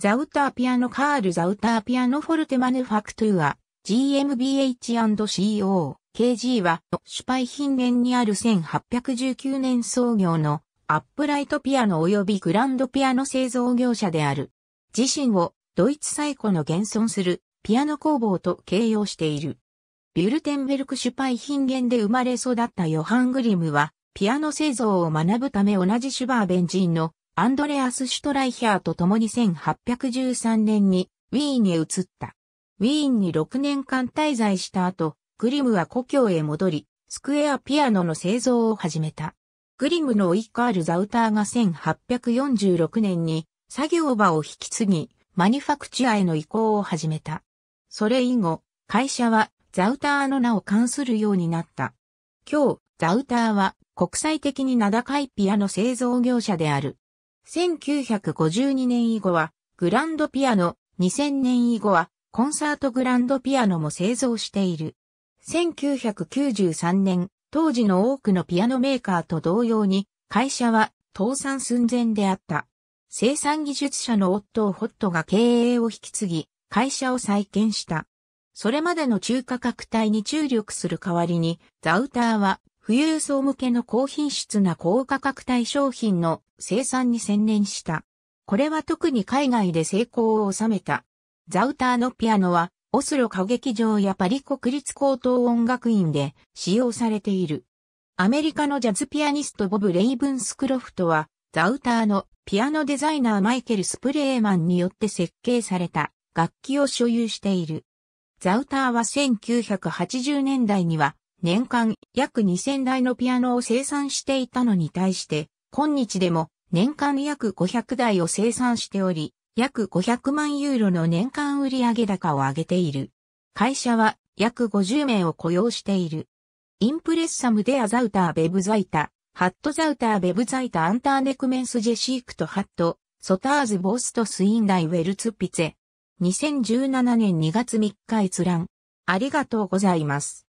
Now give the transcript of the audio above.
ザウターピアノカールザウターピアノフォルテマヌファクトゥア、GMBH&CO、KG は、シュパイヒンゲンにある1819年創業のアップライトピアノ及びグランドピアノ製造業者である。自身をドイツ最古の現存するピアノ工房と形容している。ビュルテンベルクシュパイヒンゲンで生まれ育ったヨハン・グリムは、ピアノ製造を学ぶため同じシュバーベンジンのアンドレアス・シュトライヒャーと共に1813年にウィーンへ移った。ウィーンに6年間滞在した後、グリムは故郷へ戻り、スクエアピアノの製造を始めた。グリムのオイカール・ザウターが1846年に作業場を引き継ぎ、マニファクチアへの移行を始めた。それ以後、会社はザウターの名を冠するようになった。今日、ザウターは国際的に名高いピアノ製造業者である。1952年以後は、グランドピアノ、2000年以後は、コンサートグランドピアノも製造している。1993年、当時の多くのピアノメーカーと同様に、会社は倒産寸前であった。生産技術者の夫をホットが経営を引き継ぎ、会社を再建した。それまでの中価格帯に注力する代わりに、ザウターは富裕層向けの高品質な高価格帯商品の生産に専念した。これは特に海外で成功を収めた。ザウターのピアノは、オスロ歌劇場やパリ国立高等音楽院で使用されている。アメリカのジャズピアニストボブ・レイブン・スクロフトは、ザウターのピアノデザイナーマイケル・スプレーマンによって設計された楽器を所有している。ザウターは1980年代には年間約2000台のピアノを生産していたのに対して、今日でも年間約500台を生産しており、約500万ユーロの年間売上高を上げている。会社は約50名を雇用している。インプレッサムデアザウターベブザイタ、ハットザウターベブザイタアンターネクメンスジェシークとハット、ソターズボーストスインダイウェルツピツェ。2017年2月3日閲覧。ありがとうございます。